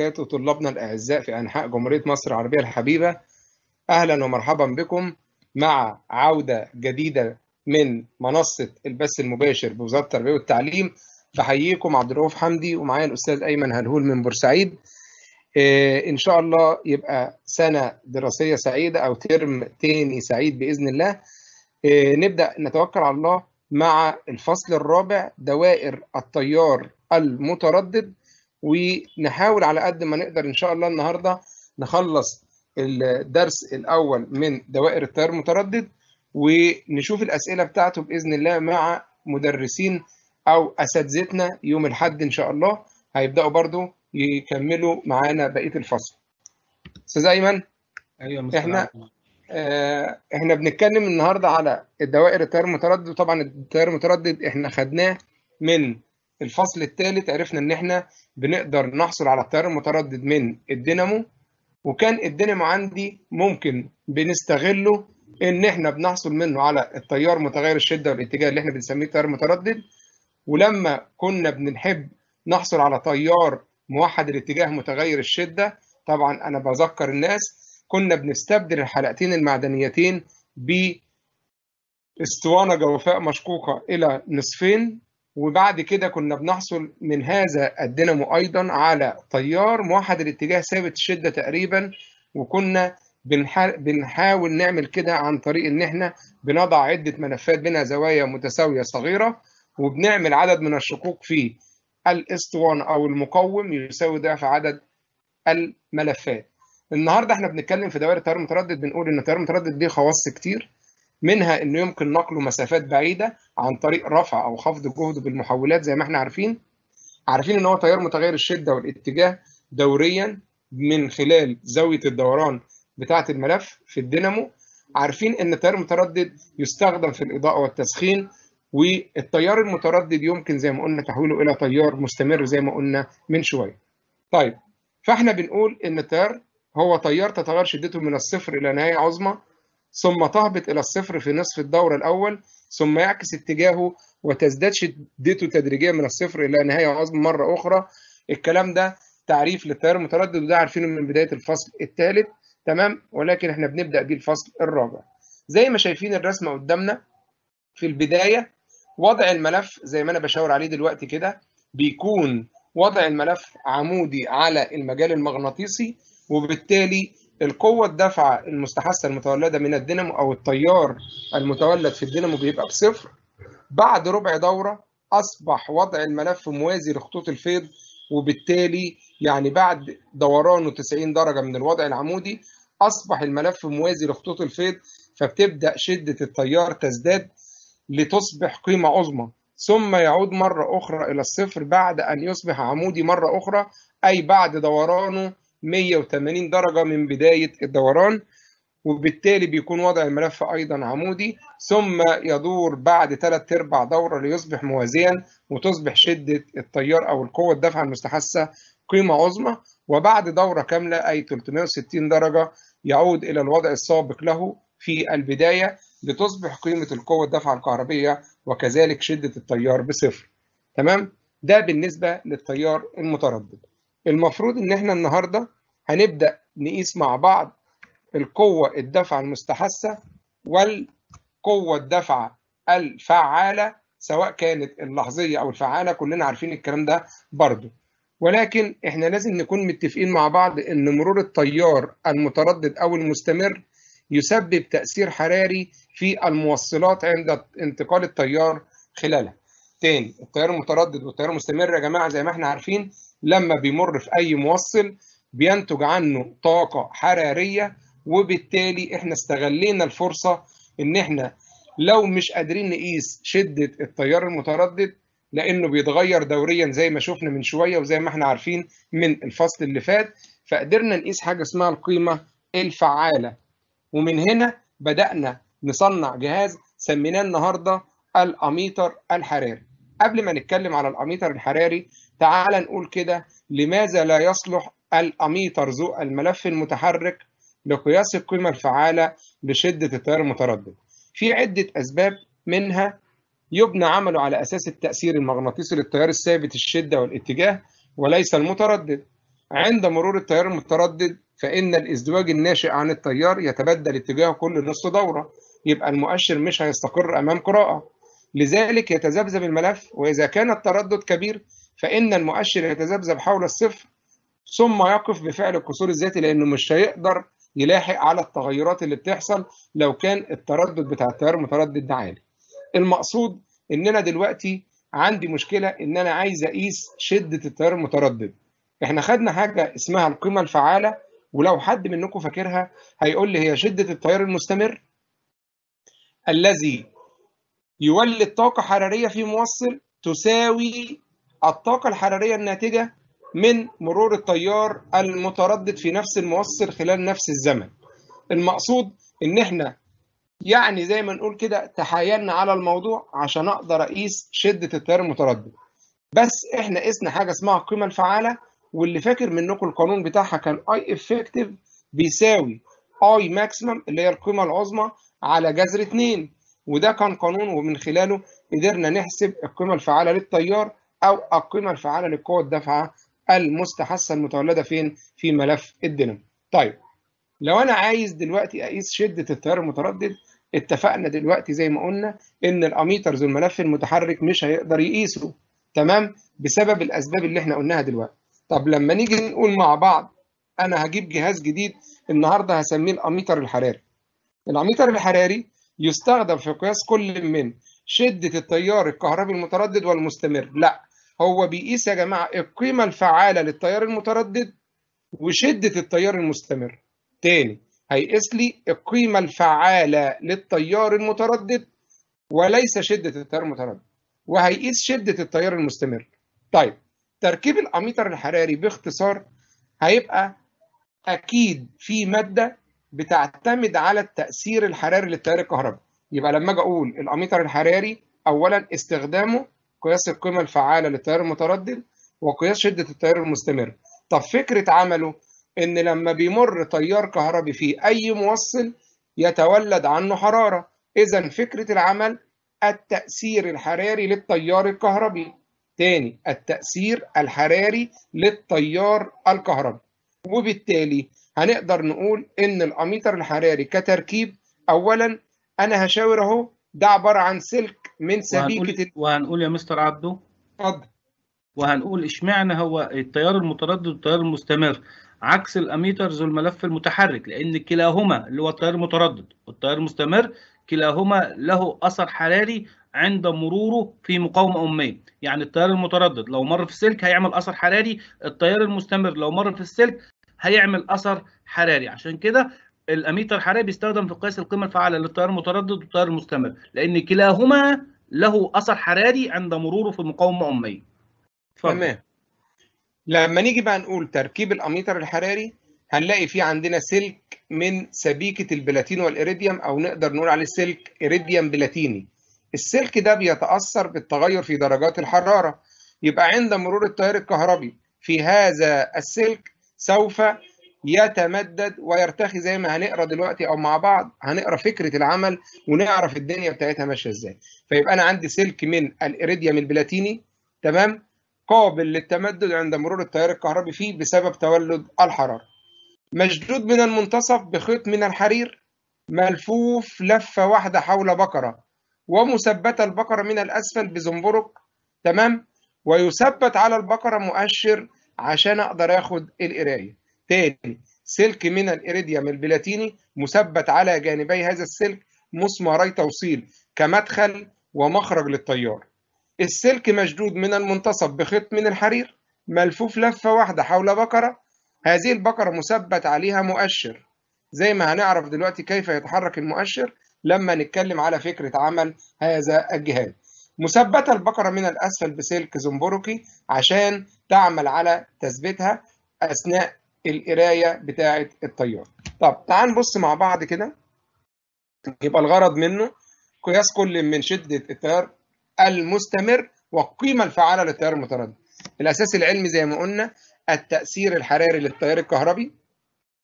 وبركاته طلابنا الأعزاء في أنحاء جمهورية مصر العربية الحبيبة أهلا ومرحبا بكم مع عودة جديدة من منصة البث المباشر بوزارة التربية والتعليم بحييكم عبد الرؤوف حمدي ومعايا الأستاذ أيمن هلهول من بورسعيد آه، إن شاء الله يبقى سنة دراسية سعيدة أو ترم تاني سعيد بإذن الله آه، نبدأ نتوكل على الله مع الفصل الرابع دوائر التيار المتردد ونحاول على قد ما نقدر ان شاء الله النهارده نخلص الدرس الاول من دوائر التيار المتردد ونشوف الاسئله بتاعته باذن الله مع مدرسين او اساتذتنا يوم الاحد ان شاء الله هيبداوا برضو يكملوا معانا بقيه الفصل استاذ ايمن ايوه احنا آه احنا بنتكلم النهارده على الدوائر التيار المتردد وطبعا التيار المتردد احنا خدناه من الفصل الثالث عرفنا ان احنا بنقدر نحصل على التيار المتردد من الدينامو وكان الدينامو عندي ممكن بنستغله ان احنا بنحصل منه على التيار متغير الشده والاتجاه اللي احنا بنسميه تيار متردد ولما كنا بنحب نحصل على تيار موحد الاتجاه متغير الشده طبعا انا بذكر الناس كنا بنستبدل الحلقتين المعدنيتين ب اسطوانه جوفاء مشقوقه الى نصفين وبعد كده كنا بنحصل من هذا الدينامو أيضا على تيار موحد الاتجاه ثابت الشدة تقريبا وكنا بنحاول نعمل كده عن طريق ان احنا بنضع عدة ملفات بينها زوايا متساوية صغيرة وبنعمل عدد من الشقوق في الاسطوانة او المقوم يساوي ضعف عدد الملفات النهارده احنا بنتكلم في دوائر التيار المتردد بنقول ان التيار المتردد ليه خواص كتير منها انه يمكن نقله مسافات بعيده عن طريق رفع او خفض جهده بالمحولات زي ما احنا عارفين عارفين ان هو تيار متغير الشده والاتجاه دوريا من خلال زاويه الدوران بتاعه الملف في الدينامو عارفين ان التيار المتردد يستخدم في الاضاءه والتسخين والتيار المتردد يمكن زي ما قلنا تحويله الى تيار مستمر زي ما قلنا من شويه طيب فاحنا بنقول ان التيار هو تيار تتغير شدته من الصفر الى نهايه عظمى ثم تهبط إلى الصفر في نصف الدور الأول ثم يعكس اتجاهه وتزداد شدته تدريجيا من الصفر إلى نهاية عظم مرة أخرى الكلام ده تعريف للتيار المتردد وده عارفينه من بداية الفصل الثالث تمام ولكن احنا بنبدأ بيه الفصل الرابع زي ما شايفين الرسمة قدامنا في البداية وضع الملف زي ما أنا بشاور عليه دلوقتي كده بيكون وضع الملف عمودي على المجال المغناطيسي وبالتالي القوة الدافعة المستحثة المتولدة من الدينامو أو التيار المتولد في الدينامو بيبقى بصفر بعد ربع دورة أصبح وضع الملف موازي لخطوط الفيض وبالتالي يعني بعد دورانه 90 درجة من الوضع العمودي أصبح الملف موازي لخطوط الفيض فبتبدأ شدة التيار تزداد لتصبح قيمة عظمى ثم يعود مرة أخرى إلى الصفر بعد أن يصبح عمودي مرة أخرى أي بعد دورانه 180 درجة من بداية الدوران وبالتالي بيكون وضع الملف أيضا عمودي ثم يدور بعد ثلاث أرباع دورة ليصبح موازيا وتصبح شدة التيار أو القوة الدفع المستحثة قيمة عظمى وبعد دورة كاملة أي 360 درجة يعود إلى الوضع السابق له في البداية لتصبح قيمة القوة الدفع الكهربية وكذلك شدة التيار بصفر تمام؟ ده بالنسبة للتيار المتردد المفروض ان احنا النهارده هنبدا نقيس مع بعض القوه الدفع المستحثه والقوه الدفع الفعاله سواء كانت اللحظيه او الفعاله كلنا عارفين الكلام ده برضه ولكن احنا لازم نكون متفقين مع بعض ان مرور التيار المتردد او المستمر يسبب تاثير حراري في الموصلات عند انتقال التيار خلالها تاني التيار المتردد والتيار المستمر يا جماعه زي ما احنا عارفين لما بيمر في اي موصل بينتج عنه طاقه حراريه وبالتالي احنا استغلينا الفرصه ان احنا لو مش قادرين نقيس شده التيار المتردد لانه بيتغير دوريا زي ما شفنا من شويه وزي ما احنا عارفين من الفصل اللي فات فقدرنا نقيس حاجه اسمها القيمه الفعاله ومن هنا بدانا نصنع جهاز سميناه النهارده الاميتر الحراري قبل ما نتكلم على الاميتر الحراري تعال نقول كده لماذا لا يصلح الاميتر ذو الملف المتحرك لقياس القيمة الفعالة لشدة التيار المتردد في عدة أسباب منها يبنى عمله على أساس التأثير المغناطيسي للتيار الثابت الشدة والاتجاه وليس المتردد عند مرور التيار المتردد فإن الازدواج الناشئ عن التيار يتبدل اتجاهه كل نصف دورة يبقى المؤشر مش هيستقر أمام قراءة لذلك يتذبذب الملف وإذا كان التردد كبير فإن المؤشر يتذبذب حول الصفر ثم يقف بفعل الكسور الذاتي لأنه مش هيقدر يلاحق على التغيرات اللي بتحصل لو كان التردد بتاع التيار متردد عالي. المقصود إن أنا دلوقتي عندي مشكلة إن أنا عايز أقيس شدة التيار المتردد. إحنا خدنا حاجة اسمها القيمة الفعالة ولو حد منكم فاكرها هيقول لي هي شدة التيار المستمر الذي يولد طاقة حرارية في موصل تساوي الطاقة الحرارية الناتجة من مرور التيار المتردد في نفس الموصل خلال نفس الزمن المقصود ان احنا يعني زي ما نقول كده تحايلنا على الموضوع عشان اقدر اقيس شده التيار المتردد بس احنا قسنا حاجه اسمها القيمه الفعاله واللي فاكر منكم القانون بتاعها كان اي effective بيساوي اي ماكسيمم اللي هي القيمه العظمى على جذر 2 وده كان قانون ومن خلاله قدرنا نحسب القيمة الفعالة للتيار أو القيمة الفعالة للقوة الدافعة المستحثة المتولدة فين؟ في ملف الدينامو. طيب لو أنا عايز دلوقتي أقيس شدة التيار المتردد اتفقنا دلوقتي زي ما قلنا إن الأميترز والملف المتحرك مش هيقدر يقيسه تمام؟ بسبب الأسباب اللي إحنا قلناها دلوقتي. طب لما نيجي نقول مع بعض أنا هجيب جهاز جديد النهارده هسميه الأميتر الحراري. الأميتر الحراري يستخدم في قياس كل من شدة التيار الكهربي المتردد والمستمر لا هو بيقيس يا جماعة القيمة الفعالة للتيار المتردد وشدة التيار المستمر تاني هيقيس لي القيمة الفعالة للتيار المتردد وليس شدة التيار المتردد وهيقيس شدة التيار المستمر طيب تركيب الأميتر الحراري باختصار هيبقى أكيد في مادة بتعتمد على التأثير الحراري للتيار الكهربي يبقى لما أجي أقول الأميتر الحراري أولا استخدامه قياس القيمة الفعالة للتيار المتردد وقياس شدة التيار المستمر طب فكرة عمله إن لما بيمر تيار كهربي في أي موصل يتولد عنه حرارة إذا فكرة العمل التأثير الحراري للتيار الكهربي تاني التأثير الحراري للتيار الكهربي وبالتالي هنقدر نقول ان الاميتر الحراري كتركيب اولا انا هشاور اهو ده عباره عن سلك من سبيكه وهنقول, ال... وهنقول يا مستر عبده اتفضل وهنقول اشمعنى هو التيار المتردد والتيار المستمر عكس الاميترز والملف المتحرك لان كلاهما اللي هو التيار المتردد والتيار المستمر كلاهما له اثر حراري عند مروره في مقاومه اميه يعني التيار المتردد لو مر في السلك هيعمل اثر حراري التيار المستمر لو مر في السلك هيعمل اثر حراري عشان كده الاميتر الحراري بيستخدم في قياس القيمه الفعاله للتيار المتردد والتيار المستمر لان كلاهما له اثر حراري عند مروره في مقاومه اميه تمام لما نيجي بقى نقول تركيب الاميتر الحراري هنلاقي فيه عندنا سلك من سبيكه البلاتين والإيريديوم او نقدر نقول عليه سلك إيريديوم بلاتيني السلك ده بيتأثر بالتغير في درجات الحرارة يبقى عند مرور التيار الكهربي في هذا السلك سوف يتمدد ويرتخي زي ما هنقرا دلوقتي او مع بعض هنقرا فكره العمل ونعرف الدنيا بتاعتها ماشيه ازاي فيبقى انا عندي سلك من الإريديوم البلاتيني تمام قابل للتمدد عند مرور التيار الكهربي فيه بسبب تولد الحراره مشدود من المنتصف بخيط من الحرير ملفوف لفه واحده حول بقره ومثبتة البقرة من الأسفل بزنبرك تمام ويثبت على البقرة مؤشر عشان أقدر آخد القراية تاني سلك من الإريديوم البلاتيني مثبت على جانبي هذا السلك مسماري توصيل كمدخل ومخرج للتيار السلك مشدود من المنتصف بخيط من الحرير ملفوف لفة واحدة حول بقرة هذه البقرة مثبت عليها مؤشر زي ما هنعرف دلوقتي كيف يتحرك المؤشر لما نتكلم على فكرة عمل هذا الجهاز مثبتة البقرة من الأسفل بسلك زنبركي عشان تعمل على تثبيتها أثناء القراية بتاعة التيار طب تعال نبص مع بعض كده يبقى الغرض منه قياس كل من شدة التيار المستمر والقيمة الفعالة للتيار المتردد الأساس العلمي زي ما قلنا التأثير الحراري للتيار الكهربي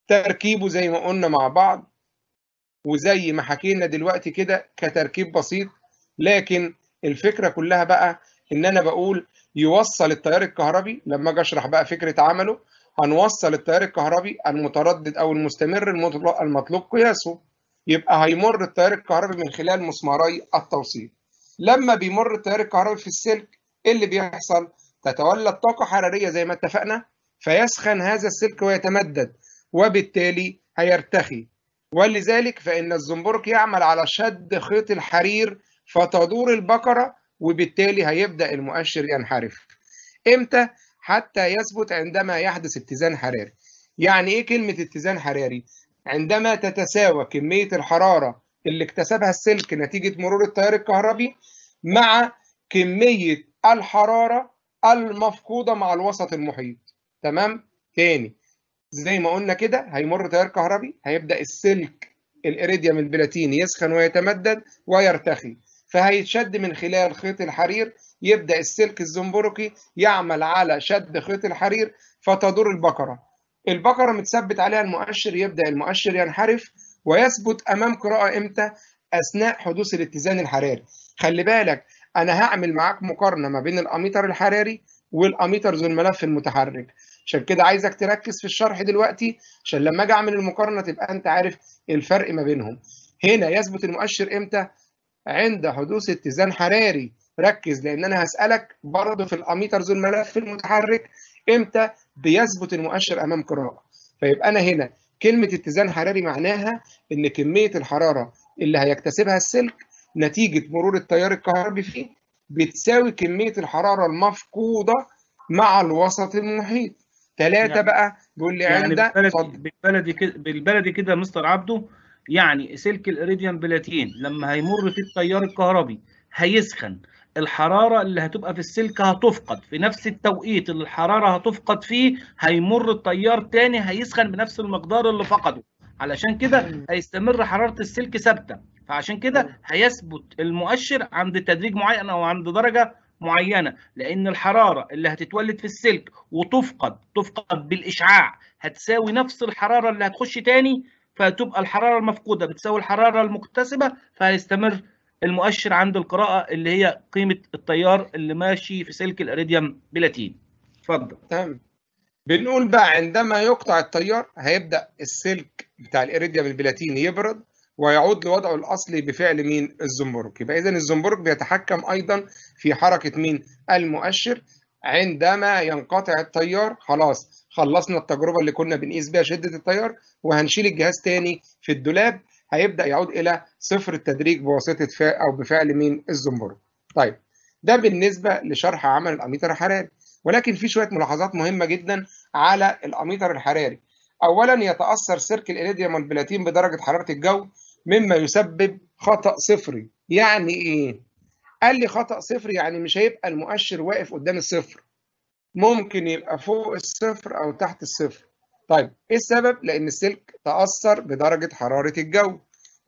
تركيبه زي ما قلنا مع بعض وزي ما حكينا دلوقتي كده كتركيب بسيط لكن الفكره كلها بقى ان انا بقول يوصل التيار الكهربي لما اجي اشرح بقى فكره عمله هنوصل التيار الكهربي المتردد او المستمر المطلوب قياسه يبقى هيمر التيار الكهربي من خلال مسماري التوصيل لما بيمر التيار الكهربي في السلك ايه اللي بيحصل تتولد طاقه حراريه زي ما اتفقنا فيسخن هذا السلك ويتمدد وبالتالي هيرتخي ولذلك فإن الزنبرك يعمل على شد خيط الحرير فتدور البقرة وبالتالي هيبدأ المؤشر ينحرف إمتى؟ حتى يثبت عندما يحدث اتزان حراري يعني إيه كلمة اتزان حراري؟ عندما تتساوى كمية الحرارة اللي اكتسبها السلك نتيجة مرور التيار الكهربي مع كمية الحرارة المفقودة مع الوسط المحيط تمام؟ تاني زي ما قلنا كده هيمر تيار كهربي هيبدا السلك الإريديوم البلاتيني يسخن ويتمدد ويرتخي فهيتشد من خلال خيط الحرير يبدأ السلك الزنبرقي يعمل على شد خيط الحرير فتدور البقرة البقرة متثبت عليها المؤشر يبدأ المؤشر ينحرف ويثبت أمام قراءة إمتى؟ أثناء حدوث الاتزان الحراري خلي بالك أنا هعمل معاك مقارنة ما بين الأميتر الحراري والأميتر ذو الملف المتحرك عشان كده عايزك تركز في الشرح دلوقتي عشان لما اجي اعمل المقارنه تبقى انت عارف الفرق ما بينهم هنا يثبت المؤشر امتى عند حدوث اتزان حراري ركز لان انا هسالك برضه في الاميترز الملف المتحرك امتى بيثبت المؤشر امام قراءه فيبقى انا هنا كلمه اتزان حراري معناها ان كميه الحراره اللي هيكتسبها السلك نتيجه مرور التيار الكهربي فيه بتساوي كميه الحراره المفقوده مع الوسط المحيط ثلاثه يعني بقى بيقول لي يعني عندك بالبلدي, بالبلدي كده بالبلدي كده مستر عبده يعني سلك الاريديان بلاتين لما هيمر في التيار الكهربي هيسخن الحرارة اللي هتبقى في السلك هتفقد في نفس التوقيت اللي الحرارة هتفقد فيه هيمر التيار تاني هيسخن بنفس المقدار اللي فقده علشان كده هيستمر حرارة السلك ثابتة فعشان كده هيثبت المؤشر عند تدريج معين أو عند درجة معينه لان الحراره اللي هتتولد في السلك وتفقد تفقد بالاشعاع هتساوي نفس الحراره اللي هتخش تاني فتبقى الحراره المفقوده بتساوي الحراره المكتسبه فهيستمر المؤشر عند القراءه اللي هي قيمه التيار اللي ماشي في سلك الاريديوم بلاتين اتفضل تمام بنقول بقى عندما يقطع التيار هيبدا السلك بتاع الاريديوم البلاتيني يبرد ويعود لوضعه الاصلي بفعل مين الزنبرك يبقى اذا الزنبرك بيتحكم ايضا في حركه مين المؤشر عندما ينقطع التيار خلاص خلصنا التجربه اللي كنا بنقيس بيها شده التيار وهنشيل الجهاز تاني في الدولاب هيبدا يعود الى صفر التدريج بواسطه فعل او بفعل مين الزنبرك طيب ده بالنسبه لشرح عمل الاميتر الحراري ولكن في شويه ملاحظات مهمه جدا على الاميتر الحراري اولا يتاثر سيرك الاليديوم البلاتين بدرجه حراره الجو مما يسبب خطأ صفري يعني إيه؟ قال لي خطأ صفري يعني مش هيبقى المؤشر واقف قدام الصفر ممكن يبقى فوق الصفر أو تحت الصفر طيب إيه السبب؟ لأن السلك تأثر بدرجة حرارة الجو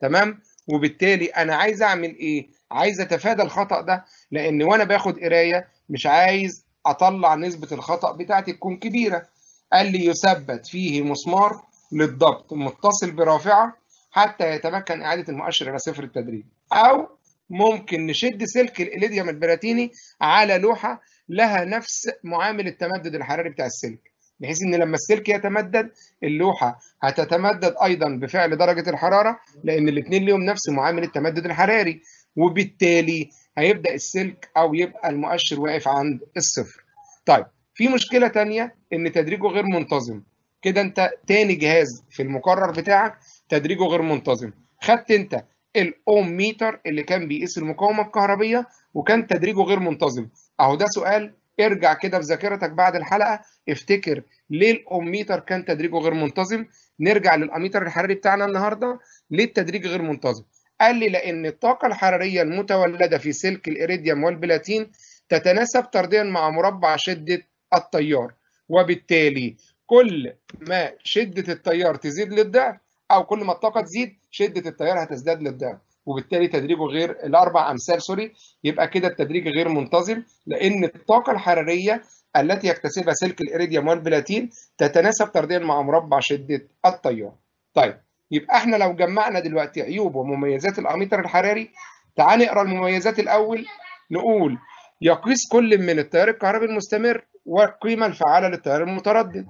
تمام؟ وبالتالي أنا عايز أعمل إيه؟ عايز أتفادى الخطأ ده لأن وأنا باخد قراية مش عايز أطلع نسبة الخطأ بتاعتي تكون كبيرة قال لي يثبت فيه مسمار للضبط متصل برافعة حتى يتمكن إعادة المؤشر إلى صفر التدريج أو ممكن نشد سلك الإليديوم البلاتيني على لوحة لها نفس معامل التمدد الحراري بتاع السلك بحيث ان لما السلك يتمدد اللوحه هتتمدد ايضا بفعل درجه الحراره لان الاثنين ليهم نفس معامل التمدد الحراري وبالتالي هيبدا السلك او يبقى المؤشر واقف عند الصفر. طيب في مشكله ثانيه ان تدريجه غير منتظم كده انت تاني جهاز في المقرر بتاعك تدريجه غير منتظم خدت انت الاوم ميتر اللي كان بيقيس المقاومه الكهربيه وكان تدريجه غير منتظم اهو ده سؤال ارجع كده في ذاكرتك بعد الحلقه افتكر ليه الاوميتر كان تدريجه غير منتظم نرجع للاميتر الحراري بتاعنا النهارده ليه التدريج غير منتظم قال لي لان الطاقه الحراريه المتولده في سلك الايريديوم والبلاتين تتناسب طرديا مع مربع شده التيار وبالتالي كل ما شده التيار تزيد للضعف او كل ما الطاقه تزيد شده التيار هتزداد للضعف وبالتالي تدريجه غير الاربع امثال سوري يبقى كده التدريج غير منتظم لان الطاقه الحراريه التي يكتسبها سلك الايريديوم والبلاتين تتناسب طرديا مع مربع شده التيار. طيب يبقى احنا لو جمعنا دلوقتي عيوب ومميزات الاميتر الحراري تعال نقرا المميزات الاول نقول يقيس كل من التيار الكهربي المستمر والقيمه الفعاله للتيار المتردد.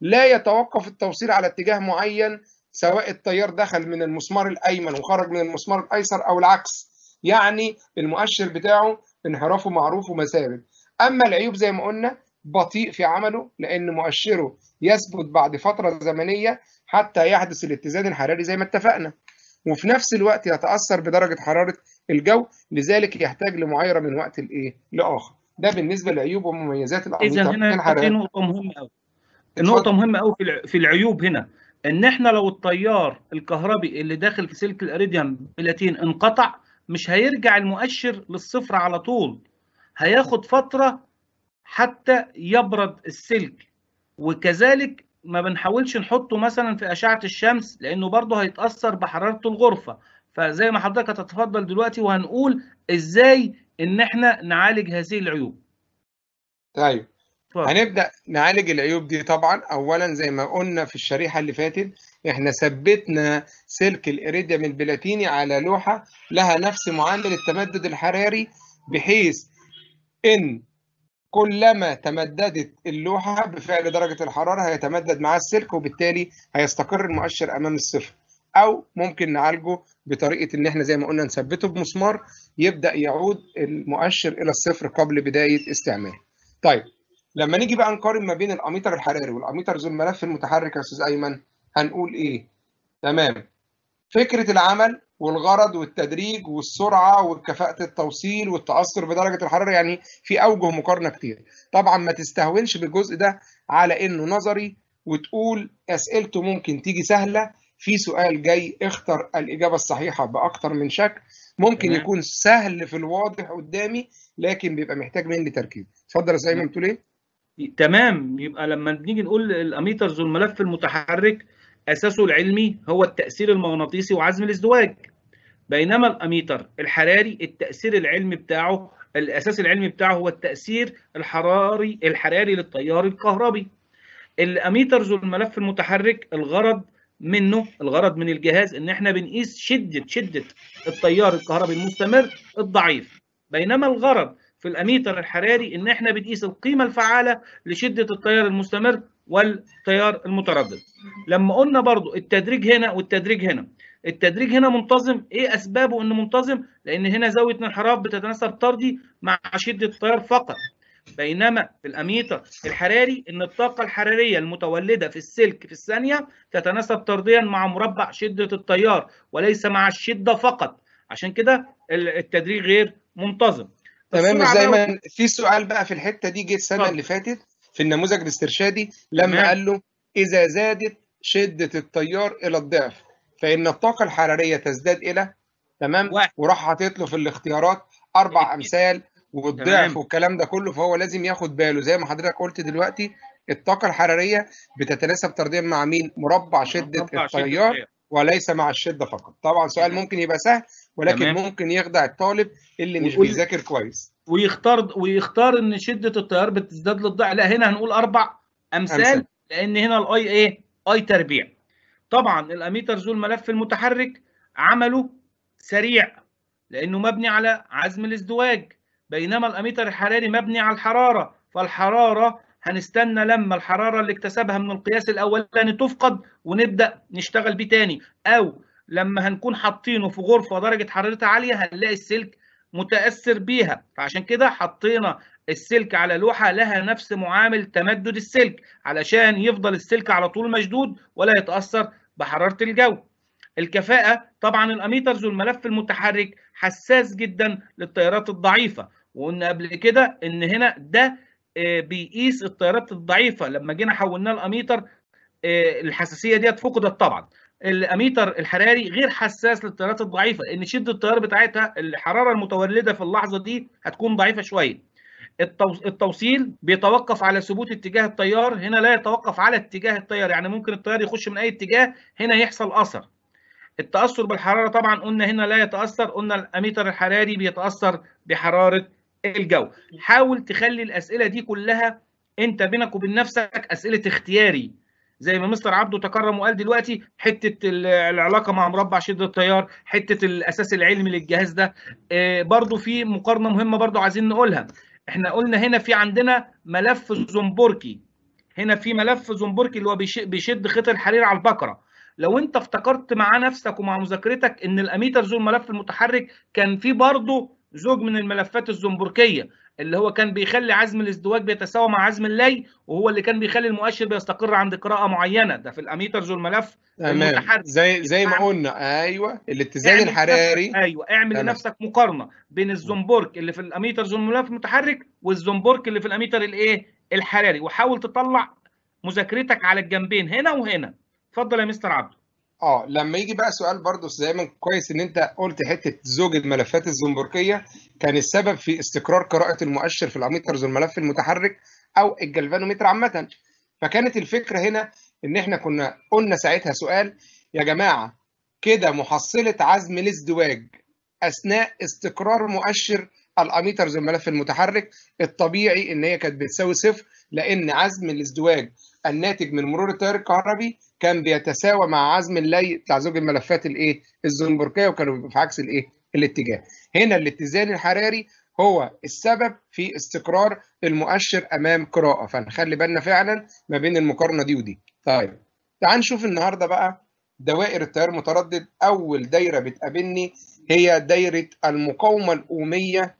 لا يتوقف التوصيل على اتجاه معين سواء التيار دخل من المسمار الايمن وخرج من المسمار الايسر او العكس يعني المؤشر بتاعه انحرافه معروف ومثابت اما العيوب زي ما قلنا بطيء في عمله لان مؤشره يثبت بعد فتره زمنيه حتى يحدث الاتزان الحراري زي ما اتفقنا وفي نفس الوقت يتاثر بدرجه حراره الجو لذلك يحتاج لمعايره من وقت لايه لاخر ده بالنسبه للعيوب والمميزات الحراريه اذا هنا إيه في نقطه مهمه قوي النقطه مهمه قوي في العيوب هنا ان احنا لو التيار الكهربي اللي داخل في سلك الاريديان بلاتين انقطع مش هيرجع المؤشر للصفر على طول هياخد فتره حتى يبرد السلك وكذلك ما بنحاولش نحطه مثلا في اشعه الشمس لانه برضه هيتاثر بحراره الغرفه فزي ما حضرتك هتتفضل دلوقتي وهنقول ازاي ان احنا نعالج هذه العيوب ايوه هنبدا نعالج العيوب دي طبعا اولا زي ما قلنا في الشريحه اللي فاتت احنا ثبتنا سلك الإريديوم البلاتيني على لوحه لها نفس معامل التمدد الحراري بحيث ان كلما تمددت اللوحه بفعل درجه الحراره هيتمدد معاه السلك وبالتالي هيستقر المؤشر امام الصفر او ممكن نعالجه بطريقه ان احنا زي ما قلنا نثبته بمسمار يبدا يعود المؤشر الى الصفر قبل بدايه استعماله. طيب لما نيجي بقى نقارن ما بين الاميتر الحراري والاميتر ذو الملف المتحرك يا استاذ ايمن هنقول ايه تمام فكره العمل والغرض والتدريج والسرعه وكفاءه التوصيل والتاثر بدرجه الحراره يعني في اوجه مقارنه كتير طبعا ما تستهونش بالجزء ده على انه نظري وتقول اسئلته ممكن تيجي سهله في سؤال جاي اختر الاجابه الصحيحه باكتر من شكل ممكن يكون سهل في الواضح قدامي لكن بيبقى محتاج مني تركيز اتفضل يا سيدي بتقول ايه تمام يبقى لما بنيجي نقول الاميترز والملف المتحرك اساسه العلمي هو التاثير المغناطيسي وعزم الازدواج بينما الاميتر الحراري التاثير العلمي بتاعه الاساس العلمي بتاعه هو التاثير الحراري الحراري للتيار الكهربي الاميترز والملف المتحرك الغرض منه الغرض من الجهاز ان احنا بنقيس شده شده التيار الكهربي المستمر الضعيف بينما الغرض في الاميتر الحراري ان احنا بنقيس القيمه الفعاله لشده التيار المستمر والتيار المتردد لما قلنا برضو التدريج هنا والتدريج هنا التدريج هنا منتظم ايه اسبابه انه منتظم لان هنا زاويه الانحراف بتتناسب طردي مع شده التيار فقط بينما في الاميتر الحراري ان الطاقه الحراريه المتولده في السلك في الثانيه تتناسب طرديا مع مربع شده التيار وليس مع الشده فقط عشان كده التدريج غير منتظم تمام مش ما في سؤال بقى في الحته دي جه السنه طب. اللي فاتت في النموذج الاسترشادي لما تمام. قال له اذا زادت شده التيار الى الضعف فان الطاقه الحراريه تزداد الى تمام واحد. وراح حاطط له في الاختيارات اربع امثال والضعف والكلام ده كله فهو لازم ياخد باله زي ما حضرتك قلت دلوقتي الطاقه الحراريه بتتناسب طرديا مع مين مربع شده مربع التيار شدة وليس مع الشده فقط طبعا سؤال ممكن يبقى سهل ولكن تمام. ممكن يخدع الطالب اللي مش بيذاكر كويس ويختار ويختار ان شده التيار بتزداد للضعف لا هنا هنقول اربع امثال, لان هنا الاي ايه اي تربيع طبعا الاميترز والملف المتحرك عمله سريع لانه مبني على عزم الازدواج بينما الاميتر الحراري مبني على الحراره فالحراره هنستنى لما الحراره اللي اكتسبها من القياس الاولاني تفقد ونبدا نشتغل بيه تاني او لما هنكون حاطينه في غرفه درجه حرارتها عاليه هنلاقي السلك متاثر بيها فعشان كده حطينا السلك على لوحه لها نفس معامل تمدد السلك علشان يفضل السلك على طول مشدود ولا يتاثر بحراره الجو الكفاءه طبعا الاميترز والملف المتحرك حساس جدا للتيارات الضعيفه وقلنا قبل كده ان هنا ده آه، بيقيس التيارات الضعيفه لما جينا حولناه لاميتر آه، الحساسيه ديت فقدت طبعا الاميتر الحراري غير حساس للتيارات الضعيفه لان شده التيار بتاعتها الحراره المتولده في اللحظه دي هتكون ضعيفه شويه التوصيل بيتوقف على ثبوت اتجاه التيار هنا لا يتوقف على اتجاه التيار يعني ممكن التيار يخش من اي اتجاه هنا يحصل اثر التاثر بالحراره طبعا قلنا هنا لا يتاثر قلنا الاميتر الحراري بيتاثر بحراره الجو حاول تخلي الاسئله دي كلها انت بينك وبين نفسك اسئله اختياري زي ما مستر عبده تكرم وقال دلوقتي حته العلاقه مع مربع شده التيار حته الاساس العلمي للجهاز ده آه، برضو في مقارنه مهمه برضو عايزين نقولها احنا قلنا هنا في عندنا ملف زنبوركي هنا في ملف زنبوركي اللي هو بيشد خيط الحرير على البقره لو انت افتكرت مع نفسك ومع مذاكرتك ان الاميتر زون ملف المتحرك كان في برضه زوج من الملفات الزنبوركيه اللي هو كان بيخلي عزم الازدواج بيتساوى مع عزم اللي وهو اللي كان بيخلي المؤشر بيستقر عند قراءه معينه ده في الاميترز والملف تمام زي زي ما يعني قلنا ايوه الاتزان الحراري ايوه اعمل لنفسك مقارنه بين الزنبرك اللي في الاميترز والملف المتحرك والزنبرك اللي في الاميتر الايه الحراري وحاول تطلع مذاكرتك على الجنبين هنا وهنا اتفضل يا مستر عبد اه لما يجي بقى سؤال برضه زي ما كويس ان انت قلت حته زوج الملفات الزنبركيه كان السبب في استقرار قراءه المؤشر في الاميترز والملف المتحرك او الجلفانومتر عامه فكانت الفكره هنا ان احنا كنا قلنا ساعتها سؤال يا جماعه كده محصله عزم الازدواج اثناء استقرار مؤشر الاميترز والملف المتحرك الطبيعي ان هي كانت بتساوي صفر لان عزم الازدواج الناتج من مرور التيار الكهربي كان بيتساوى مع عزم اللي بتاع زوج الملفات الايه الزنبركيه وكانوا في عكس الايه الاتجاه هنا الاتزان الحراري هو السبب في استقرار المؤشر امام قراءه فنخلي بالنا فعلا ما بين المقارنه دي ودي طيب تعال نشوف النهارده بقى دوائر التيار المتردد اول دايره بتقابلني هي دايره المقاومه الأومية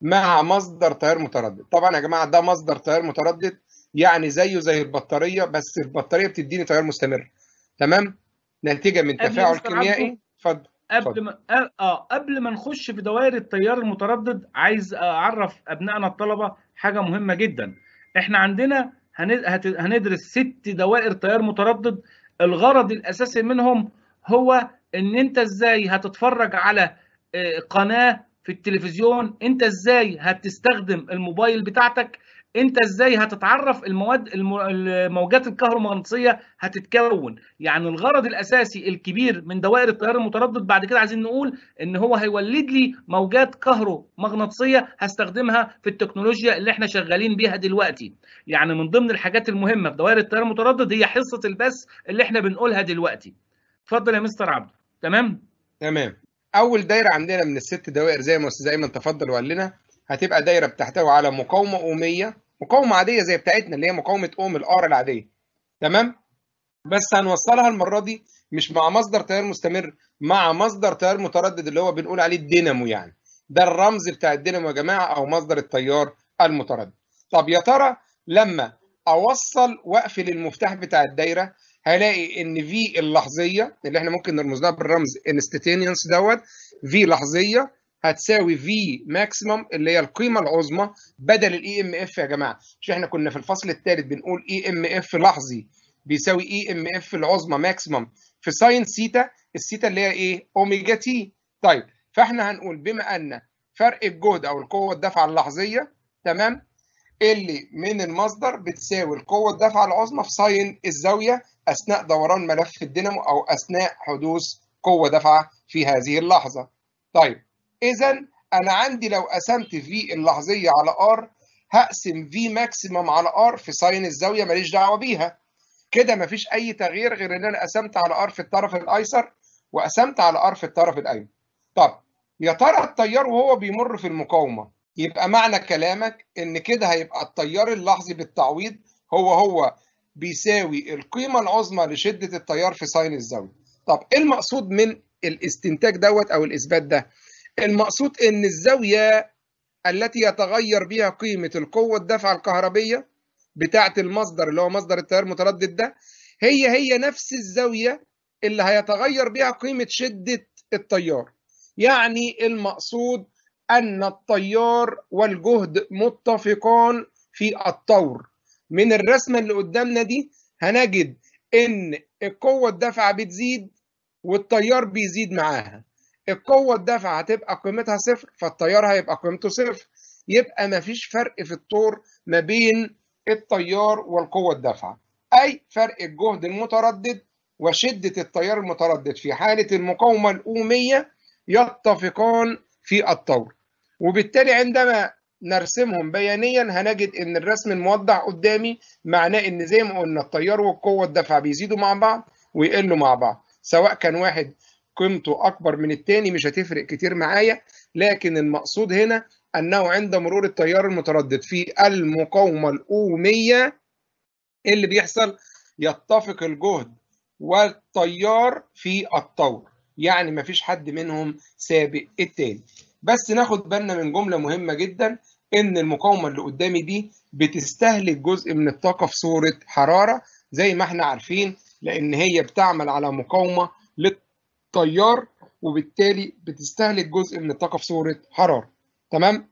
مع مصدر تيار متردد طبعا يا جماعه ده مصدر تيار متردد يعني زيه زي البطاريه بس البطاريه بتديني تيار مستمر تمام نتيجه من تفاعل كيميائي اتفضل قبل ما اه قبل ما نخش في دوائر التيار المتردد عايز اعرف ابنائنا الطلبه حاجه مهمه جدا احنا عندنا هندرس ست دوائر تيار متردد الغرض الاساسي منهم هو ان انت ازاي هتتفرج على آه، قناه في التلفزيون انت ازاي هتستخدم الموبايل بتاعتك انت ازاي هتتعرف المواد الموجات الكهرومغناطيسيه هتتكون يعني الغرض الاساسي الكبير من دوائر التيار المتردد بعد كده عايزين نقول ان هو هيولد لي موجات كهرومغناطيسيه هستخدمها في التكنولوجيا اللي احنا شغالين بيها دلوقتي يعني من ضمن الحاجات المهمه في دوائر التيار المتردد هي حصه البث اللي احنا بنقولها دلوقتي اتفضل يا مستر عبده تمام تمام اول دايره عندنا من الست دوائر زي ما زي ما تفضل وقال لنا هتبقى دايره بتحتوي على مقاومه اوميه مقاومه عاديه زي بتاعتنا اللي هي مقاومه اوم الار العاديه تمام بس هنوصلها المره دي مش مع مصدر تيار مستمر مع مصدر تيار متردد اللي هو بنقول عليه الدينامو يعني ده الرمز بتاع الدينامو يا جماعه او مصدر التيار المتردد طب يا ترى لما اوصل واقفل المفتاح بتاع الدايره هلاقي ان في اللحظيه اللي احنا ممكن نرمز لها بالرمز انستيتينيانس دوت في لحظيه هتساوي في ماكسيمم اللي هي القيمه العظمى بدل الاي ام e اف يا جماعه مش احنا كنا في الفصل الثالث بنقول اي ام اف لحظي بيساوي اي ام اف العظمى ماكسيمم في ساين سيتا السيتا اللي هي ايه اوميجا تي طيب فاحنا هنقول بما ان فرق الجهد او القوه الدافعه اللحظيه تمام اللي من المصدر بتساوي القوه الدافعه العظمى في ساين الزاويه اثناء دوران ملف الدينامو او اثناء حدوث قوه دافعه في هذه اللحظه طيب إذا أنا عندي لو قسمت في اللحظية على ار هقسم في ماكسيمم على ار في ساين الزاوية ماليش دعوة بيها كده مفيش أي تغيير غير إن أنا قسمت على ار في الطرف الأيسر وقسمت على ار في الطرف الأيمن طب يا ترى التيار وهو بيمر في المقاومة يبقى معنى كلامك إن كده هيبقى التيار اللحظي بالتعويض هو هو بيساوي القيمة العظمى لشدة التيار في ساين الزاوية طب إيه المقصود من الاستنتاج دوت أو الإثبات ده؟ المقصود ان الزاويه التي يتغير بها قيمه القوه الدفع الكهربيه بتاعه المصدر اللي هو مصدر التيار المتردد ده هي هي نفس الزاويه اللي هيتغير بها قيمه شده التيار يعني المقصود ان التيار والجهد متفقان في الطور من الرسمه اللي قدامنا دي هنجد ان القوه الدفع بتزيد والتيار بيزيد معاها القوة الدافعة هتبقى قيمتها صفر فالتيار هيبقى قيمته صفر يبقى مفيش فرق في الطور ما بين التيار والقوة الدافعة أي فرق الجهد المتردد وشدة التيار المتردد في حالة المقاومة الأومية يتفقان في الطور وبالتالي عندما نرسمهم بيانيا هنجد ان الرسم الموضح قدامي معناه ان زي ما قلنا التيار والقوه الدفع بيزيدوا مع بعض ويقلوا مع بعض سواء كان واحد قيمته اكبر من الثاني مش هتفرق كتير معايا لكن المقصود هنا انه عند مرور التيار المتردد في المقاومه الاوميه إيه اللي بيحصل يتفق الجهد والتيار في الطور يعني مفيش حد منهم سابق التاني بس ناخد بالنا من جمله مهمه جدا ان المقاومه اللي قدامي دي بتستهلك جزء من الطاقه في صوره حراره زي ما احنا عارفين لان هي بتعمل على مقاومه لل تيار وبالتالي بتستهلك جزء من الطاقه في صوره حراره تمام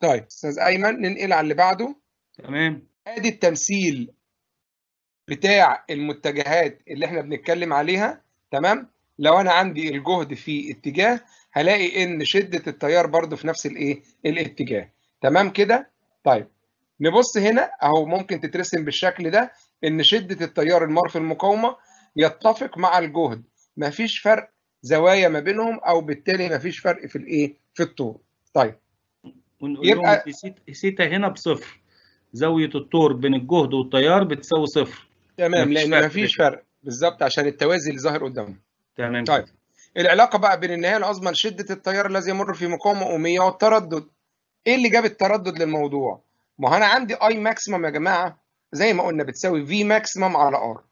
طيب استاذ ايمن ننقل على اللي بعده تمام ادي التمثيل بتاع المتجهات اللي احنا بنتكلم عليها تمام لو انا عندي الجهد في اتجاه هلاقي ان شده التيار برضو في نفس الايه الاتجاه تمام كده طيب نبص هنا اهو ممكن تترسم بالشكل ده ان شده التيار في المقاومه يتفق مع الجهد مفيش فرق زوايا ما بينهم او بالتالي مفيش فرق في الايه في الطور طيب ونقول يبقى لهم سيتا هنا بصفر زاويه الطور بين الجهد والتيار بتساوي صفر تمام مفيش لان فرق فيش فرق بالظبط عشان التوازي اللي ظاهر قدامهم تمام طيب العلاقه بقى بين النهايه العظمى لشده التيار الذي يمر في مقاومه اوميه والتردد ايه اللي جاب التردد للموضوع ما انا عندي اي ماكسيمم يا جماعه زي ما قلنا بتساوي في ماكسيمم على ار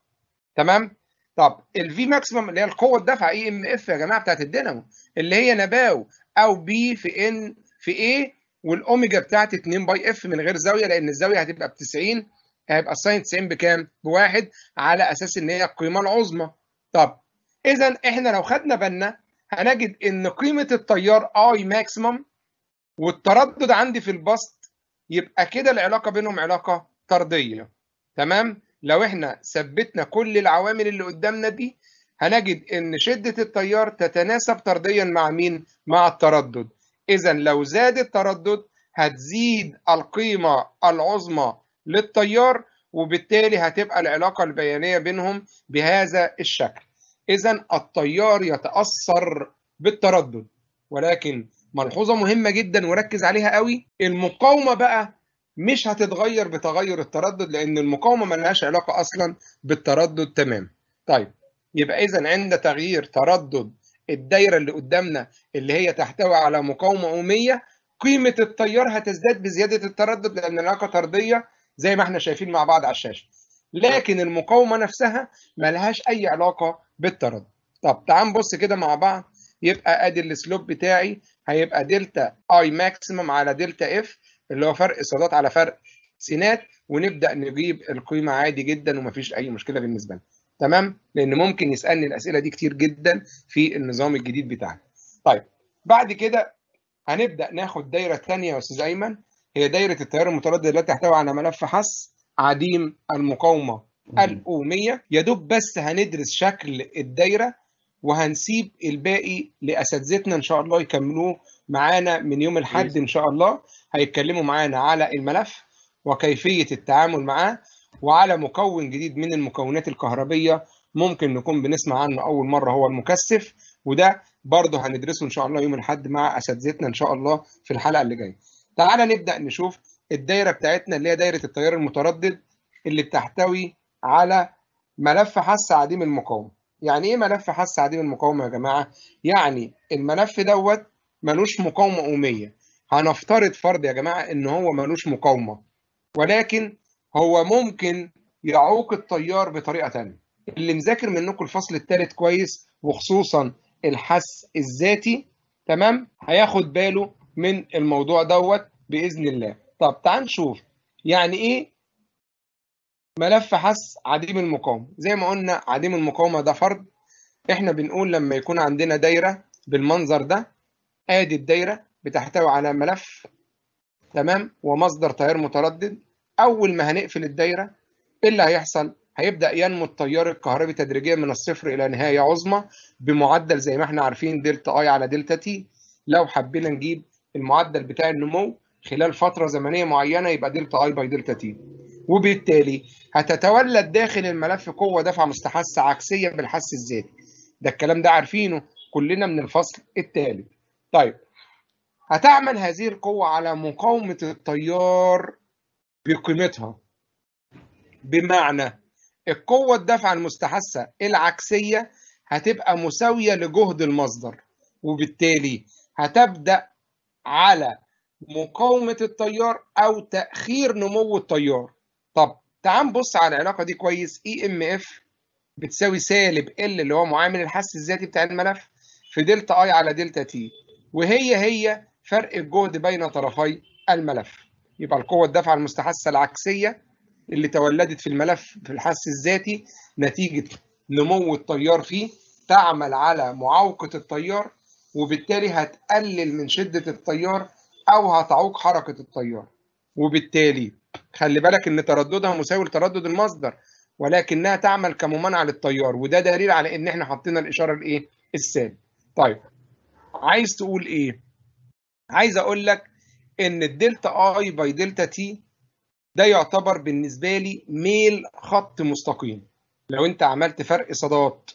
تمام طب الفي ماكسيمم اللي هي القوه الدفع اي ام اف يا جماعه بتاعت الدينامو اللي هي نباو او بي في ان في اي والاوميجا بتاعت 2 باي اف من غير زاويه لان الزاويه هتبقى ب 90 هيبقى الساين 90 بكام؟ بواحد على اساس ان هي القيمه العظمى. طب اذا احنا لو خدنا بالنا هنجد ان قيمه التيار اي ماكسيمم والتردد عندي في البسط يبقى كده العلاقه بينهم علاقه طرديه. تمام؟ لو احنا ثبتنا كل العوامل اللي قدامنا دي هنجد ان شدة التيار تتناسب طرديا مع مين؟ مع التردد اذا لو زاد التردد هتزيد القيمة العظمى للتيار وبالتالي هتبقى العلاقة البيانية بينهم بهذا الشكل إذا التيار يتأثر بالتردد ولكن ملحوظة مهمة جدا وركز عليها قوي المقاومة بقى مش هتتغير بتغير التردد لان المقاومه لهاش علاقه اصلا بالتردد تماما طيب يبقى اذا عند تغيير تردد الدايره اللي قدامنا اللي هي تحتوي على مقاومه اوميه قيمه التيار هتزداد بزياده التردد لان العلاقه طرديه زي ما احنا شايفين مع بعض على الشاشه لكن المقاومه نفسها لهاش اي علاقه بالتردد طب تعال نبص كده مع بعض يبقى ادي السلوب بتاعي هيبقى دلتا اي ماكسيمم على دلتا اف اللي هو فرق الصادات على فرق سينات ونبدا نجيب القيمه عادي جدا ومفيش اي مشكله بالنسبه لنا تمام لان ممكن يسالني الاسئله دي كتير جدا في النظام الجديد بتاعنا طيب بعد كده هنبدا ناخد دايره ثانيه يا استاذ ايمن هي دايره التيار المتردد التي تحتوي على ملف حص عديم المقاومه الاوميه يا دوب بس هندرس شكل الدايره وهنسيب الباقي لاساتذتنا ان شاء الله يكملوه معانا من يوم الاحد ان شاء الله هيتكلموا معانا على الملف وكيفيه التعامل معاه وعلى مكون جديد من المكونات الكهربيه ممكن نكون بنسمع عنه اول مره هو المكثف وده برضه هندرسه ان شاء الله يوم الاحد مع اساتذتنا ان شاء الله في الحلقه اللي جايه. تعالى نبدا نشوف الدايره بتاعتنا اللي هي دايره التيار المتردد اللي بتحتوي على ملف حاسه عديم المقاومه. يعني ايه ملف حث عديم المقاومه يا جماعه يعني الملف دوت ملوش مقاومه اوميه هنفترض فرض يا جماعه ان هو ملوش مقاومه ولكن هو ممكن يعوق التيار بطريقه ثانيه اللي مذاكر منكم الفصل الثالث كويس وخصوصا الحس الذاتي تمام هياخد باله من الموضوع دوت باذن الله طب تعال نشوف يعني ايه ملف حس عديم المقاومة زي ما قلنا عديم المقاومة ده فرض احنا بنقول لما يكون عندنا دايرة بالمنظر ده ادي الدايرة بتحتوي على ملف تمام ومصدر تيار متردد اول ما هنقفل الدايرة ايه اللي هيحصل هيبدا ينمو التيار الكهربي تدريجيا من الصفر الى نهايه عظمى بمعدل زي ما احنا عارفين دلتا اي على دلتا تي لو حبينا نجيب المعدل بتاع النمو خلال فتره زمنيه معينه يبقى دلتا اي باي دلتا تي وبالتالي هتتولد داخل الملف قوة دفع مستحثة عكسية بالحث الذاتي ده الكلام ده عارفينه كلنا من الفصل الثالث طيب هتعمل هذه القوة على مقاومة التيار بقيمتها بمعنى القوة الدفع المستحثة العكسية هتبقى مساوية لجهد المصدر وبالتالي هتبدأ على مقاومة التيار أو تأخير نمو التيار طب تعال نبص على العلاقه دي كويس اي ام اف بتساوي سالب ال اللي هو معامل الحس الذاتي بتاع الملف في دلتا اي على دلتا تي وهي هي فرق الجهد بين طرفي الملف يبقى القوه الدافعه المستحثه العكسيه اللي تولدت في الملف في الحس الذاتي نتيجه نمو التيار فيه تعمل على معوقه التيار وبالتالي هتقلل من شده التيار او هتعوق حركه التيار وبالتالي خلي بالك ان ترددها مساوي لتردد المصدر ولكنها تعمل كممانعه للتيار وده دليل على ان احنا حطينا الاشاره الايه السالب طيب عايز تقول ايه عايز اقول لك ان الدلتا اي باي دلتا تي ده يعتبر بالنسبه لي ميل خط مستقيم لو انت عملت فرق صادات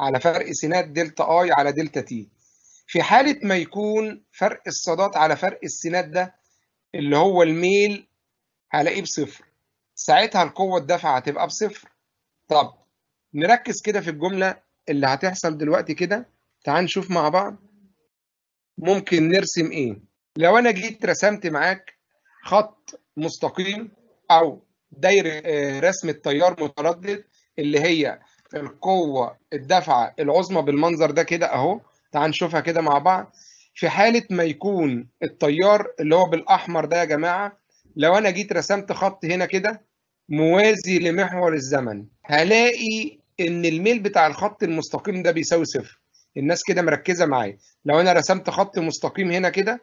على فرق سينات دلتا اي على دلتا تي في حاله ما يكون فرق الصادات على فرق السينات ده اللي هو الميل هلاقيه بصفر ساعتها القوة الدفع هتبقى بصفر طب نركز كده في الجملة اللي هتحصل دلوقتي كده تعال نشوف مع بعض ممكن نرسم ايه لو انا جيت رسمت معاك خط مستقيم او دايرة آه، رسمة تيار متردد اللي هي القوة الدفعة العظمى بالمنظر ده كده اهو تعال نشوفها كده مع بعض في حاله ما يكون التيار اللي هو بالاحمر ده يا جماعه لو انا جيت رسمت خط هنا كده موازي لمحور الزمن هلاقي ان الميل بتاع الخط المستقيم ده بيساوي صفر الناس كده مركزه معايا لو انا رسمت خط مستقيم هنا كده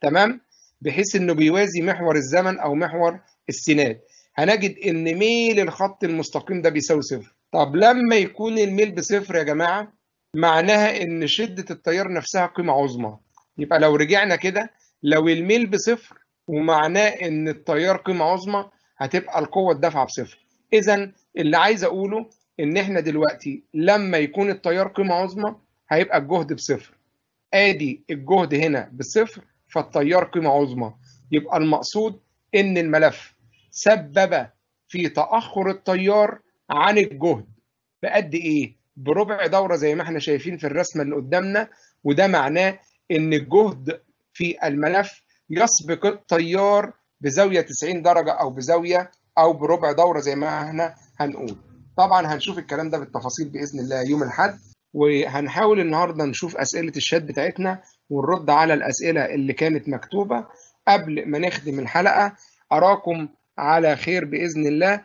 تمام بحيث انه بيوازي محور الزمن او محور السينات هنجد ان ميل الخط المستقيم ده بيساوي صفر طب لما يكون الميل بصفر يا جماعه معناها ان شده التيار نفسها قيمه عظمى يبقى لو رجعنا كده لو الميل بصفر ومعناه ان التيار قيمه عظمى هتبقى القوه الدافعه بصفر اذا اللي عايز اقوله ان احنا دلوقتي لما يكون التيار قيمه عظمى هيبقى الجهد بصفر ادي الجهد هنا بصفر فالتيار قيمه عظمى يبقى المقصود ان الملف سبب في تاخر التيار عن الجهد بقد ايه بربع دوره زي ما احنا شايفين في الرسمه اللي قدامنا وده معناه ان الجهد في الملف يسبق التيار بزاويه 90 درجه او بزاويه او بربع دوره زي ما احنا هنقول طبعا هنشوف الكلام ده بالتفاصيل باذن الله يوم الاحد وهنحاول النهارده نشوف اسئله الشات بتاعتنا ونرد على الاسئله اللي كانت مكتوبه قبل ما نختم الحلقه اراكم على خير باذن الله